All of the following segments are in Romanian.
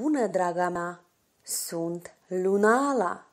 bună, draga mea! Sunt Lunala!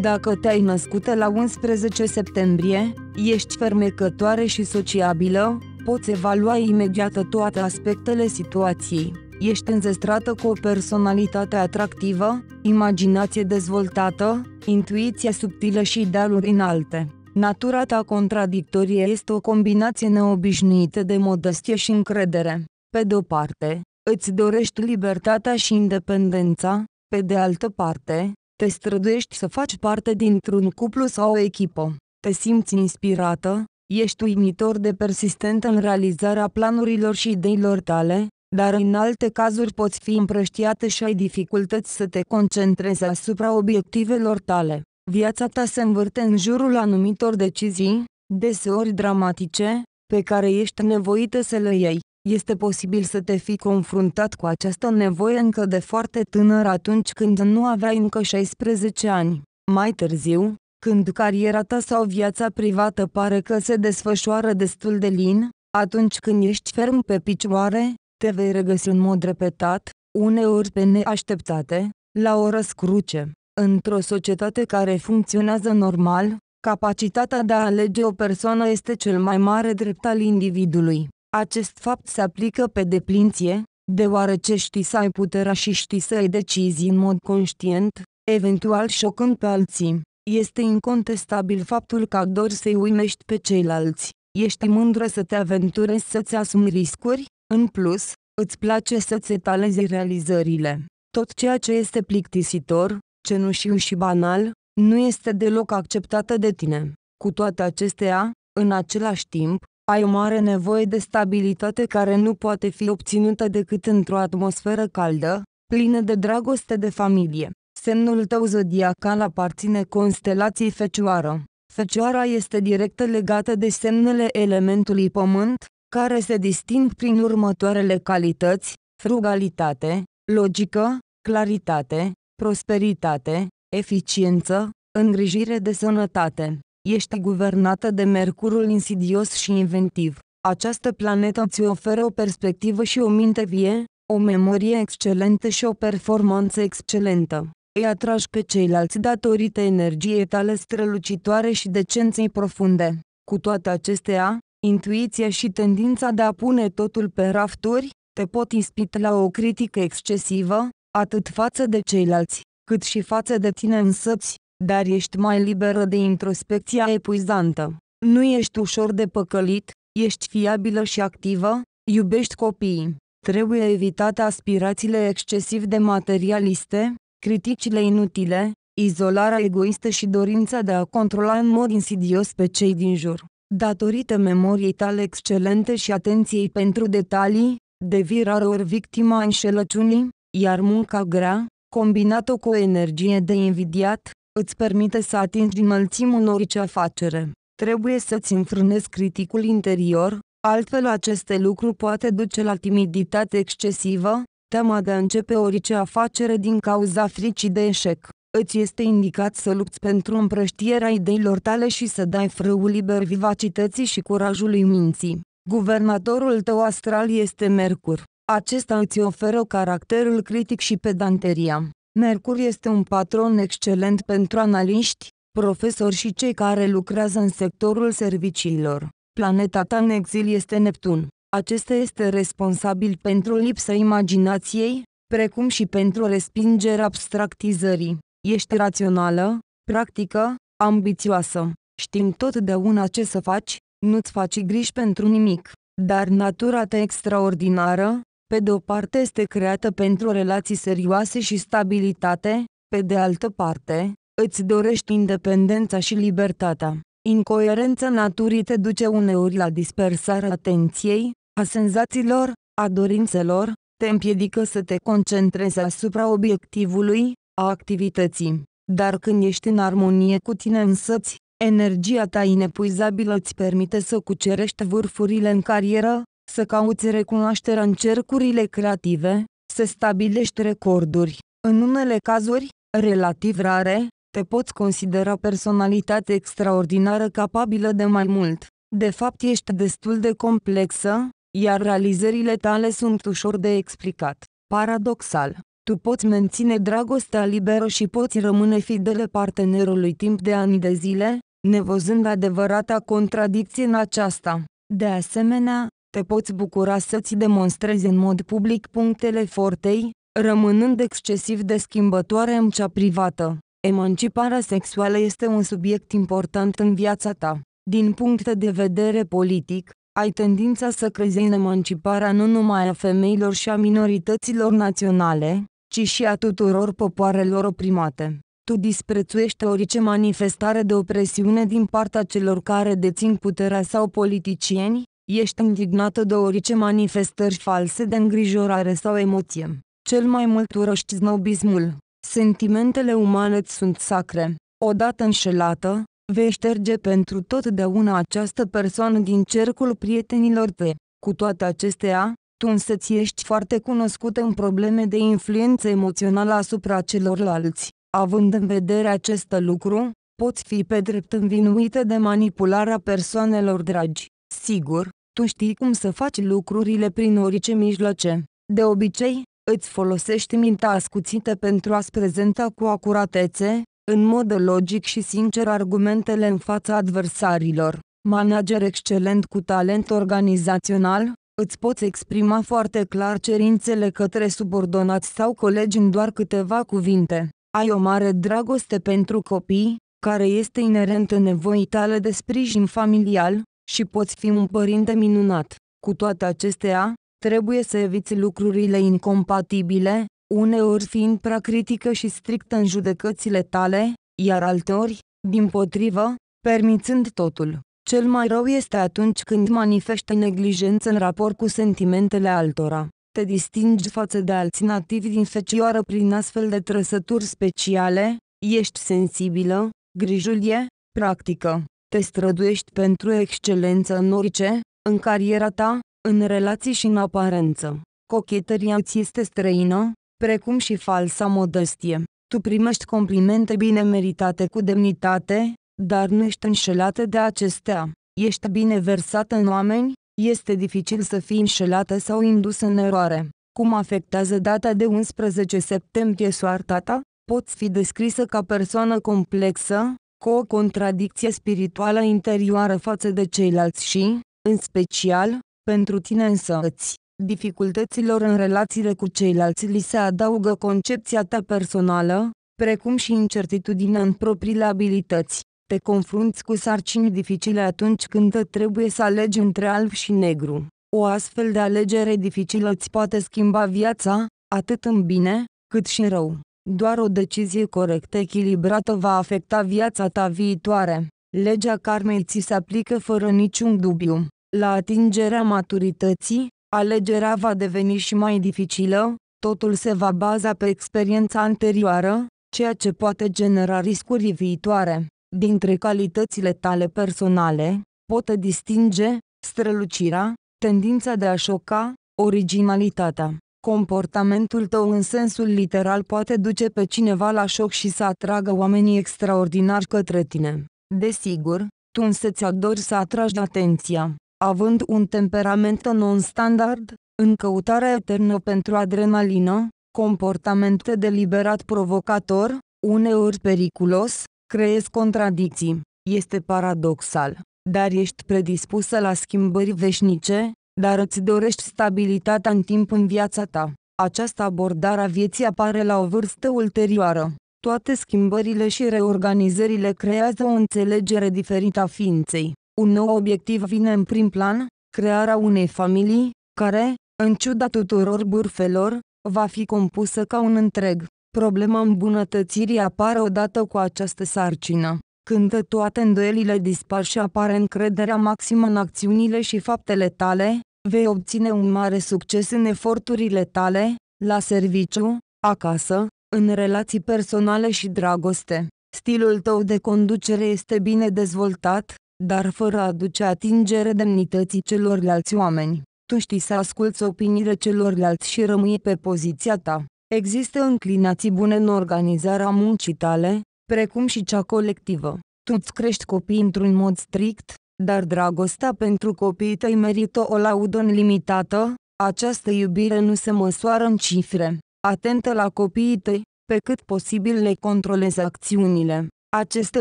Dacă te-ai născut la 11 septembrie, ești fermecătoare și sociabilă, poți evalua imediat toate aspectele situației. Ești înzestrată cu o personalitate atractivă, imaginație dezvoltată, intuiție subtilă și idealuri înalte. Natura ta contradictorie este o combinație neobișnuită de modestie și încredere. Pe de-o parte, îți dorești libertatea și independența, pe de altă parte, te străduiești să faci parte dintr-un cuplu sau o echipă. Te simți inspirată, ești uimitor de persistent în realizarea planurilor și ideilor tale, dar în alte cazuri poți fi împrăștiată și ai dificultăți să te concentrezi asupra obiectivelor tale. Viața ta se învârte în jurul anumitor decizii, deseori dramatice, pe care ești nevoită să le iei. Este posibil să te fi confruntat cu această nevoie încă de foarte tânăr atunci când nu aveai încă 16 ani. Mai târziu, când cariera ta sau viața privată pare că se desfășoară destul de lin, atunci când ești ferm pe picioare, te vei regăsi în mod repetat, uneori pe neașteptate, la o răscruce. Într-o societate care funcționează normal, capacitatea de a alege o persoană este cel mai mare drept al individului. Acest fapt se aplică pe deplinție, deoarece știi să ai puterea și știi să ai decizii în mod conștient, eventual șocând pe alții. Este incontestabil faptul că adori să-i uimești pe ceilalți. Ești mândră să te aventurezi să-ți asumi riscuri, în plus, îți place să-ți etalezi realizările. Tot ceea ce este plictisitor, cenușiu și banal, nu este deloc acceptată de tine. Cu toate acestea, în același timp, ai o mare nevoie de stabilitate care nu poate fi obținută decât într-o atmosferă caldă, plină de dragoste de familie. Semnul tău zodiacal aparține constelației Fecioară. Fecioara este direct legată de semnele elementului pământ, care se disting prin următoarele calități, frugalitate, logică, claritate, prosperitate, eficiență, îngrijire de sănătate. Ești guvernată de Mercurul insidios și inventiv. Această planetă îți oferă o perspectivă și o minte vie, o memorie excelentă și o performanță excelentă. Îi atragi pe ceilalți datorită energiei tale strălucitoare și decenței profunde. Cu toate acestea, intuiția și tendința de a pune totul pe rafturi, te pot ispita la o critică excesivă, atât față de ceilalți, cât și față de tine însăți, dar ești mai liberă de introspecția epuizantă. Nu ești ușor de păcălit, ești fiabilă și activă, iubești copiii. Trebuie evitate aspirațiile excesiv de materialiste, criticile inutile, izolarea egoistă și dorința de a controla în mod insidios pe cei din jur. Datorită memoriei tale excelente și atenției pentru detalii, devii rareori victima înșelăciunii, iar munca grea, combinată cu o energie de invidiat, îți permite să atingi din înălțimul orice afacere. Trebuie să-ți înfrânezi criticul interior, altfel aceste lucruri poate duce la timiditate excesivă, teama de a începe orice afacere din cauza fricii de eșec. Îți este indicat să lupți pentru împrăștierea ideilor tale și să dai frâul liber vivacității și curajului minții. Guvernatorul tău astral este Mercur. Acesta îți oferă caracterul critic și pedanteria. Mercur este un patron excelent pentru analiști, profesori și cei care lucrează în sectorul serviciilor. Planeta ta în exil este Neptun. Acesta este responsabil pentru lipsa imaginației, precum și pentru respingerea abstractizării. Ești rațională, practică, ambițioasă. Știm totdeauna ce să faci, nu-ți faci griji pentru nimic. Dar natura ta extraordinară, pe de o parte este creată pentru relații serioase și stabilitate, pe de altă parte, îți dorești independența și libertatea. Incoerența naturii te duce uneori la dispersarea atenției, a senzațiilor, a dorințelor, te împiedică să te concentrezi asupra obiectivului, a activității. Dar când ești în armonie cu tine însăți, energia ta inepuizabilă îți permite să cucerești vârfurile în carieră, să cauți recunoașterea în cercurile creative, să stabilești recorduri. În unele cazuri, relativ rare, te poți considera personalitate extraordinară capabilă de mai mult. De fapt ești destul de complexă, iar realizările tale sunt ușor de explicat. Paradoxal, tu poți menține dragostea liberă și poți rămâne fidele partenerului timp de ani de zile, nevăzând adevărata contradicție în aceasta. De asemenea, te poți bucura să-ți demonstrezi în mod public punctele fortei, rămânând excesiv de schimbătoare în cea privată. Emanciparea sexuală este un subiect important în viața ta. Din punct de vedere politic, ai tendința să crezi în emanciparea nu numai a femeilor și a minorităților naționale, ci și a tuturor popoarelor oprimate. Tu disprețuiești orice manifestare de opresiune din partea celor care dețin puterea sau politicieni, Ești indignată de orice manifestări false de îngrijorare sau emoție. Cel mai mult urăști snobismul. Sentimentele umane sunt sacre. Odată înșelată, vei șterge pentru totdeauna această persoană din cercul prietenilor tăi. Cu toate acestea, tu însă ți ești foarte cunoscută în probleme de influență emoțională asupra celorlalți. Având în vedere acest lucru, poți fi pe drept învinuită de manipularea persoanelor dragi. Sigur, tu știi cum să faci lucrurile prin orice mijloace. De obicei, îți folosești mintea ascuțită pentru a-ți prezenta cu acuratețe, în mod logic și sincer argumentele în fața adversarilor. Manager excelent cu talent organizațional, îți poți exprima foarte clar cerințele către subordonați sau colegi în doar câteva cuvinte. Ai o mare dragoste pentru copii, care este inerentă nevoii tale de sprijin familial, și poți fi un părinte minunat. Cu toate acestea, trebuie să eviți lucrurile incompatibile, uneori fiind prea critică și strictă în judecățile tale, iar alteori, din potrivă, permițând totul. Cel mai rău este atunci când manifestă neglijență în raport cu sentimentele altora. Te distingi față de alți nativi din fecioară prin astfel de trăsături speciale, ești sensibilă, grijulie, practică te străduiești pentru excelență în orice, în cariera ta, în relații și în aparență. Cochetăria îți este străină, precum și falsa modestie. Tu primești complimente bine meritate cu demnitate, dar nu ești înșelată de acestea. Ești bine versată în oameni, este dificil să fii înșelată sau indus în eroare. Cum afectează data de 11 septembrie soarta ta? Poți fi descrisă ca persoană complexă, cu o contradicție spirituală interioară față de ceilalți și, în special, pentru tine însăți. Dificultăților în relațiile cu ceilalți li se adaugă concepția ta personală, precum și incertitudinea în propriile abilități. Te confrunți cu sarcini dificile atunci când te trebuie să alegi între alb și negru. O astfel de alegere dificilă îți poate schimba viața, atât în bine, cât și în rău. Doar o decizie corectă echilibrată va afecta viața ta viitoare. Legea karmei ți se aplică fără niciun dubiu. La atingerea maturității, alegerea va deveni și mai dificilă, totul se va baza pe experiența anterioară, ceea ce poate genera riscuri viitoare. Dintre calitățile tale personale, pot distinge strălucirea, tendința de a șoca, originalitatea, Comportamentul tău în sensul literal poate duce pe cineva la șoc și să atragă oamenii extraordinari către tine. Desigur, tu însă-ți adori să atragi atenția. Având un temperament non-standard, în căutarea eternă pentru adrenalină, comportamente deliberat provocator, uneori periculos, creezi contradicții. Este paradoxal, dar ești predispusă la schimbări veșnice, dar îți dorești stabilitatea în timp în viața ta. Această abordare a vieții apare la o vârstă ulterioară. Toate schimbările și reorganizările creează o înțelegere diferită a ființei. Un nou obiectiv vine în prim plan, crearea unei familii, care, în ciuda tuturor burfelor, va fi compusă ca un întreg. Problema îmbunătățirii apare odată cu această sarcină. Când toate îndoielile dispar și apare încrederea maximă în acțiunile și faptele tale, vei obține un mare succes în eforturile tale, la serviciu, acasă, în relații personale și dragoste. Stilul tău de conducere este bine dezvoltat, dar fără a aduce atingere demnității celorlalți oameni. Tu știi să asculți opiniile celorlalți și rămâi pe poziția ta. Există înclinații bune în organizarea muncii tale, precum și cea colectivă. Tu îți crești copiii într-un mod strict, dar dragostea pentru copiii tăi merită o laudă limitată. această iubire nu se măsoară în cifre. Atentă la copiii tăi, pe cât posibil le controlezi acțiunile. Acest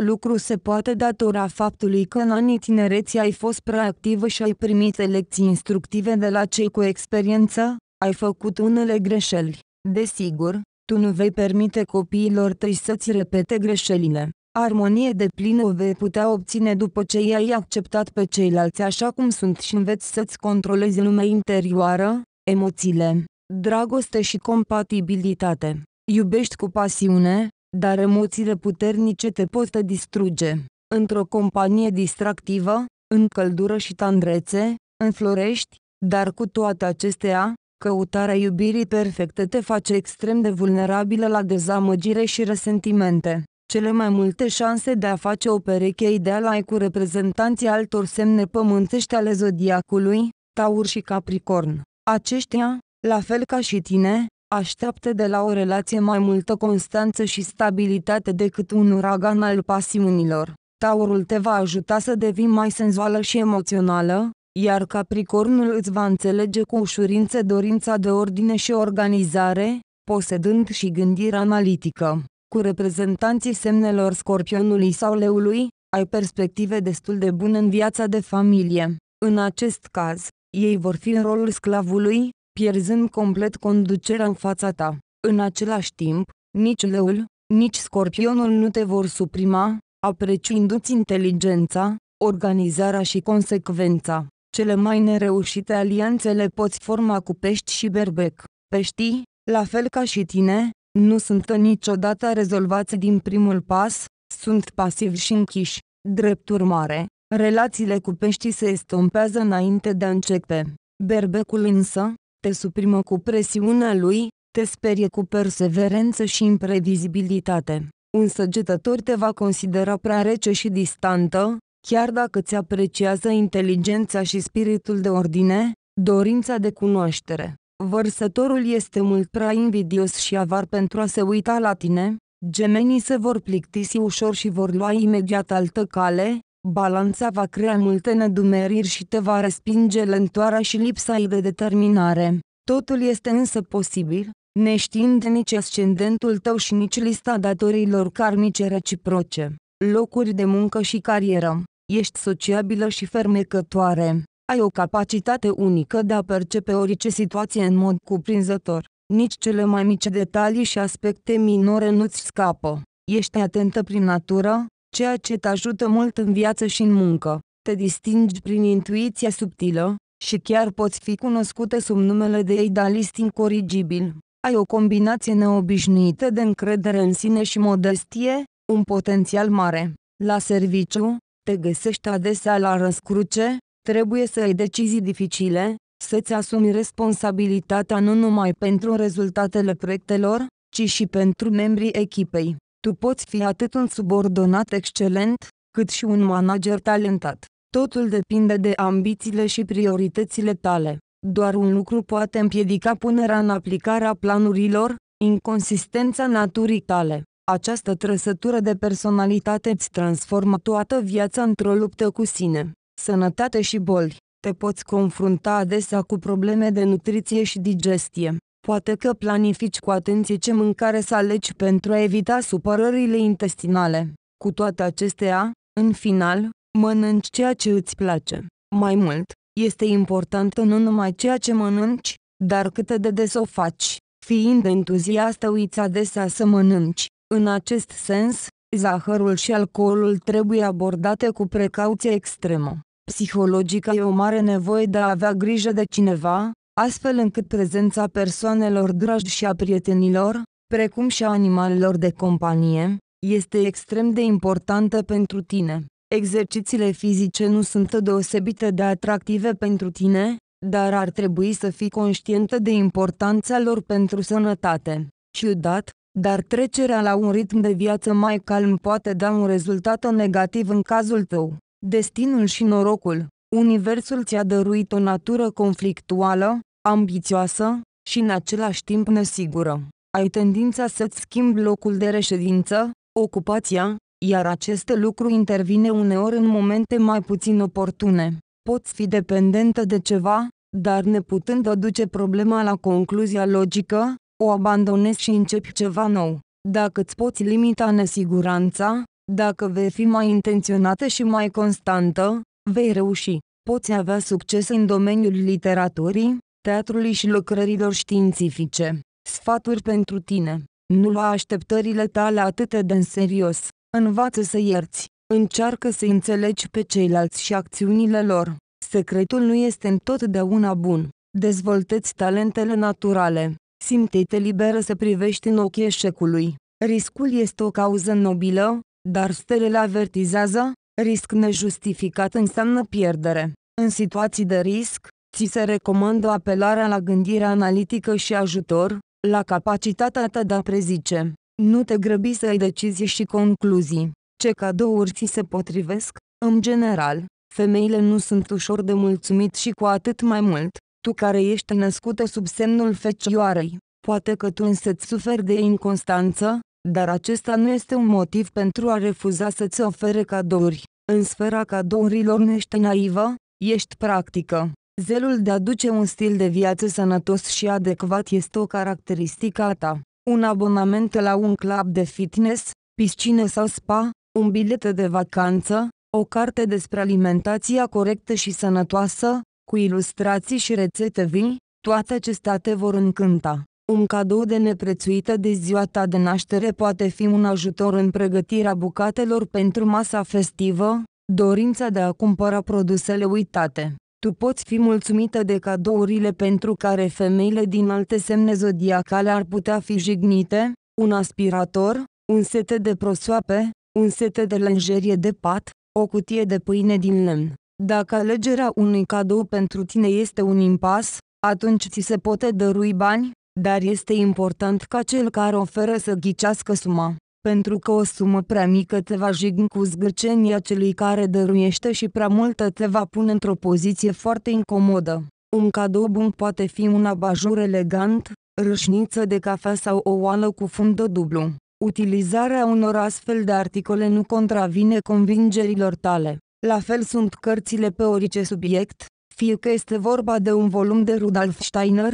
lucru se poate datora faptului că în anii tinereții ai fost prea activă și ai primit lecții instructive de la cei cu experiență, ai făcut unele greșeli. Desigur, tu nu vei permite copiilor tăi să-ți repete greșelile armonie de plină o vei putea obține după ce i-ai acceptat pe ceilalți așa cum sunt și înveți să-ți controlezi lumea interioară, emoțiile, dragoste și compatibilitate. Iubești cu pasiune, dar emoțiile puternice te pot distruge. Într-o companie distractivă, în căldură și tandrețe, înflorești, dar cu toate acestea, căutarea iubirii perfecte te face extrem de vulnerabilă la dezamăgire și resentimente cele mai multe șanse de a face o pereche ideală ai cu reprezentanții altor semne pământești ale zodiacului, Taur și Capricorn. Aceștia, la fel ca și tine, așteaptă de la o relație mai multă constanță și stabilitate decât un uragan al pasiunilor. Taurul te va ajuta să devii mai senzuală și emoțională, iar Capricornul îți va înțelege cu ușurință dorința de ordine și organizare, posedând și gândire analitică. Cu reprezentanții semnelor scorpionului sau leului, ai perspective destul de bune în viața de familie. În acest caz, ei vor fi în rolul sclavului, pierzând complet conducerea în fața ta. În același timp, nici leul, nici scorpionul nu te vor suprima, apreciindu-ți inteligența, organizarea și consecvența. Cele mai nereușite alianțe le poți forma cu pești și berbec. Peștii, la fel ca și tine, nu sunt niciodată rezolvați din primul pas, sunt pasivi și închiși. Drept urmare, relațiile cu peștii se estompează înainte de a începe. Berbecul însă, te suprimă cu presiunea lui, te sperie cu perseverență și imprevizibilitate. Un săgetător te va considera prea rece și distantă, chiar dacă ți apreciază inteligența și spiritul de ordine, dorința de cunoaștere. Vărsătorul este mult prea invidios și avar pentru a se uita la tine, gemenii se vor plictisi ușor și vor lua imediat altă cale, balanța va crea multe nedumeriri și te va respinge lentoarea și lipsa de determinare. Totul este însă posibil, neștiind nici ascendentul tău și nici lista datorilor karmice reciproce, locuri de muncă și carieră. Ești sociabilă și fermecătoare ai o capacitate unică de a percepe orice situație în mod cuprinzător. Nici cele mai mici detalii și aspecte minore nu-ți scapă. Ești atentă prin natură, ceea ce te ajută mult în viață și în muncă. Te distingi prin intuiția subtilă și chiar poți fi cunoscută sub numele de idealist incorrigibil. Ai o combinație neobișnuită de încredere în sine și modestie, un potențial mare. La serviciu, te găsești adesea la răscruce, Trebuie să ai decizii dificile, să-ți asumi responsabilitatea nu numai pentru rezultatele proiectelor, ci și pentru membrii echipei. Tu poți fi atât un subordonat excelent, cât și un manager talentat. Totul depinde de ambițiile și prioritățile tale. Doar un lucru poate împiedica punerea în aplicare a planurilor, inconsistența naturii tale. Această trăsătură de personalitate îți transformă toată viața într-o luptă cu sine. Sănătate și boli. Te poți confrunta adesea cu probleme de nutriție și digestie. Poate că planifici cu atenție ce mâncare să alegi pentru a evita supărările intestinale. Cu toate acestea, în final, mănânci ceea ce îți place. Mai mult, este important nu numai ceea ce mănânci, dar cât de des o faci. Fiind entuziastă uiți adesea să mănânci. În acest sens, zahărul și alcoolul trebuie abordate cu precauție extremă psihologică e o mare nevoie de a avea grijă de cineva, astfel încât prezența persoanelor dragi și a prietenilor, precum și a animalelor de companie, este extrem de importantă pentru tine. Exercițiile fizice nu sunt deosebite de atractive pentru tine, dar ar trebui să fii conștientă de importanța lor pentru sănătate. Ciudat, dar trecerea la un ritm de viață mai calm poate da un rezultat negativ în cazul tău destinul și norocul. Universul ți-a dăruit o natură conflictuală, ambițioasă și în același timp nesigură. Ai tendința să-ți schimbi locul de reședință, ocupația, iar acest lucru intervine uneori în momente mai puțin oportune. Poți fi dependentă de ceva, dar neputând aduce problema la concluzia logică, o abandonezi și începi ceva nou. Dacă îți poți limita nesiguranța, dacă vei fi mai intenționată și mai constantă, vei reuși. Poți avea succes în domeniul literaturii, teatrului și lucrărilor științifice. Sfaturi pentru tine. Nu lua așteptările tale atât de în serios. Învață să ierți. Încearcă să înțelegi pe ceilalți și acțiunile lor. Secretul nu este întotdeauna bun. Dezvoltă-ți talentele naturale. Simte-te liberă să privești în ochii eșecului. Riscul este o cauză nobilă, dar stelele avertizează, risc nejustificat înseamnă pierdere. În situații de risc, ți se recomandă apelarea la gândire analitică și ajutor, la capacitatea ta de a prezice. Nu te grăbi să ai decizii și concluzii. Ce cadouri ți se potrivesc? În general, femeile nu sunt ușor de mulțumit și cu atât mai mult, tu care ești născută sub semnul fecioarei. Poate că tu însă suferi de inconstanță, dar acesta nu este un motiv pentru a refuza să-ți ofere cadouri. În sfera cadourilor nu ești naivă, ești practică. Zelul de a duce un stil de viață sănătos și adecvat este o caracteristică a ta. Un abonament la un club de fitness, piscină sau spa, un bilet de vacanță, o carte despre alimentația corectă și sănătoasă, cu ilustrații și rețete vii, toate acestea te vor încânta. Un cadou de neprețuită de ziua ta de naștere poate fi un ajutor în pregătirea bucatelor pentru masa festivă, dorința de a cumpăra produsele uitate. Tu poți fi mulțumită de cadourile pentru care femeile din alte semne zodiacale ar putea fi jignite, un aspirator, un set de prosoape, un set de lenjerie de pat, o cutie de pâine din lemn. Dacă alegerea unui cadou pentru tine este un impas, atunci ți se poate dărui bani, dar este important ca cel care oferă să ghicească suma, pentru că o sumă prea mică te va jigni cu zgârcenia celui care dăruiește și prea multă te va pune într-o poziție foarte incomodă. Un cadou bun poate fi un abajur elegant, râșniță de cafea sau o oală cu fundă dublu. Utilizarea unor astfel de articole nu contravine convingerilor tale. La fel sunt cărțile pe orice subiect, fie că este vorba de un volum de Rudolf Steiner,